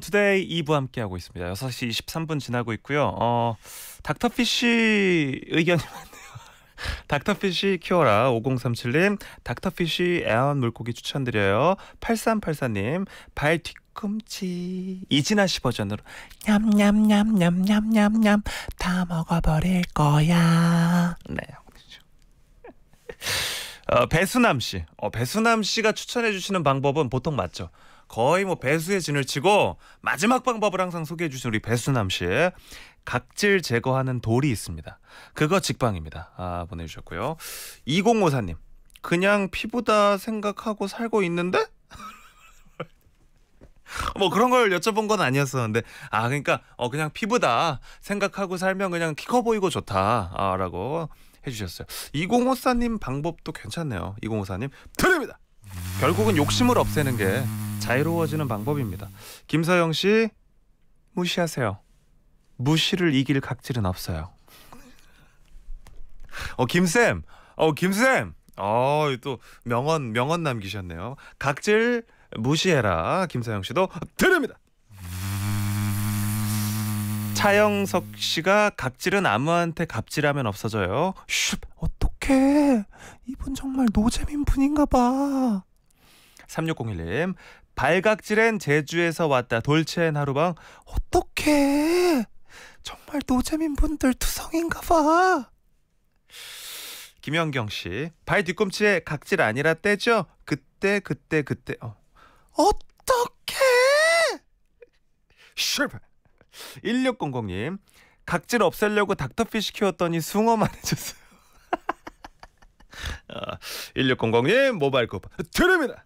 투데이 2부 함께하고 있습니다. 6시 23분 지나고 있고요. 어, 닥터피쉬 의견이 많네요. 닥터피쉬 키워라 5037님, 닥터피쉬 애완 물고기 추천드려요. 8384님, 발 뒤꿈치 이진아 씨 버전으로 냠냠냠냠냠냠냠 다 먹어버릴 거야. 네. 그렇죠. 어, 배수남 씨, 어, 배수남 씨가 추천해 주시는 방법은 보통 맞죠. 거의 뭐 배수의 진을 치고 마지막 방법을 항상 소개해 주신 우리 배수남 씨. 각질 제거하는 돌이 있습니다. 그거 직방입니다. 아, 보내주셨고요. 2054님, 그냥 피부다 생각하고 살고 있는데? 뭐 그런 걸 여쭤본 건 아니었었는데 아 그러니까 어 그냥 피부다 생각하고 살면 그냥 키커 보이고 좋다라고 아, 해주셨어요. 2054님 방법도 괜찮네요. 2054님 드립니다. 결국은 욕심을 없애는 게 자유로워지는 방법입니다. 김서영 씨 무시하세요. 무시를 이길 각질은 없어요. 어 김쌤, 어 김쌤, 어또 명언 명언 남기셨네요. 각질 무시해라 김서영 씨도 드립니다. 차영석 씨가 갑질은 아무한테 갑질하면 없어져요. 슉 어떡해 이분 정말 노잼인 분인가 봐. 3601님 발각질엔 제주에서 왔다 돌체엔 하루방 어떡해 정말 노잼인 분들 투성인가 봐김영경 씨발 뒤꿈치에 각질 아니라 떼죠 그때 그때 그때 어 어떡해 1600님 각질 없애려고 닥터피쉬 키웠더니 숭어만 해줬어요 1600님 어, 모바일 쿠폰 드립니다